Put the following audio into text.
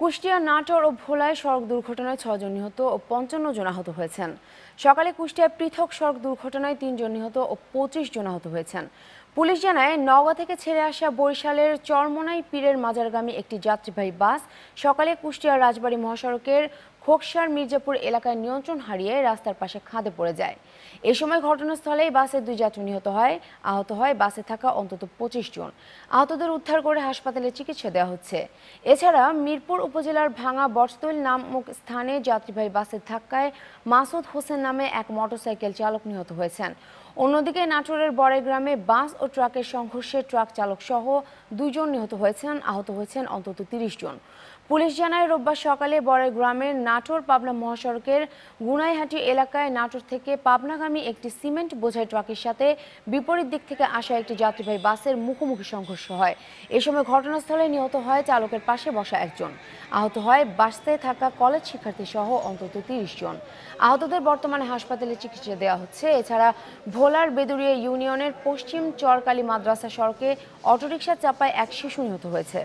কুষ্টিয়া নাটোর ও ভোলায় সড়ক দুর্ঘটনায় ছজন নিহত ও পঞ্চান্ন জন আহত হয়েছেন সকালে কুষ্টিয়ায় পৃথক সড়ক দুর্ঘটনায় তিনজন নিহত ও পঁচিশ জন আহত হয়েছেন পুলিশ জানায় নওগাঁ থেকে ছেড়ে আসা বরিশালের চরমোনাই পীরের মাজারগামী একটি যাত্রীবাহী বাস সকালে কুষ্টিয়া রাজবাড়ী মহাসড়কের খোকসার মির্জাপুর এলাকায় নিয়ন্ত্রণ হারিয়ে রাস্তার পাশে খাদে পড়ে যায় এ সময় ঘটনাস্থলেই বাসের দুই যাত্রী নিহত হয় আহত হয় বাসে থাকা অন্তত পঁচিশ জন আহতদের উদ্ধার করে হাসপাতালে চিকিৎসা দেওয়া হচ্ছে এছাড়া মিরপুর উপজেলার ভাঙা বটতৈল নামক স্থানে যাত্রীবাহী বাসের ধাক্কায় মাসুদ হোসেন নামে এক মোটরসাইকেল চালক নিহত হয়েছেন অন্যদিকে নাটোরের বড়ে গ্রামে বাস ও ট্রাকের সংঘর্ষে ট্রাক চালক সহ দুজন নিহত হয়েছেন আহত হয়েছেন অন্তত তিরিশ জন পুলিশ জানায় রোববার সকালে বড়াই গ্রামের নাটোর পাবনা মহাসড়কের গুনাইহাটি এলাকায় নাটোর থেকে পাবনাগামী একটি সিমেন্ট বোঝাই ট্রাকের সাথে বিপরীত দিক থেকে আসা একটি যাত্রীবাহী বাসের মুখোমুখি সংঘর্ষ হয় এ সময় ঘটনাস্থলে নিহত হয় চালকের পাশে বসা একজন আহত হয় বাসতে থাকা কলেজ শিক্ষার্থী সহ অন্তত তিরিশ জন আহতদের বর্তমানে হাসপাতালে চিকিৎসা দেওয়া হচ্ছে এছাড়া ভোলার বেদুরিয়া ইউনিয়নের পশ্চিম চ চরকালী মাদ্রাসা সড়কে অটোরিকশা চাপায় এক শিশু নিহত হয়েছে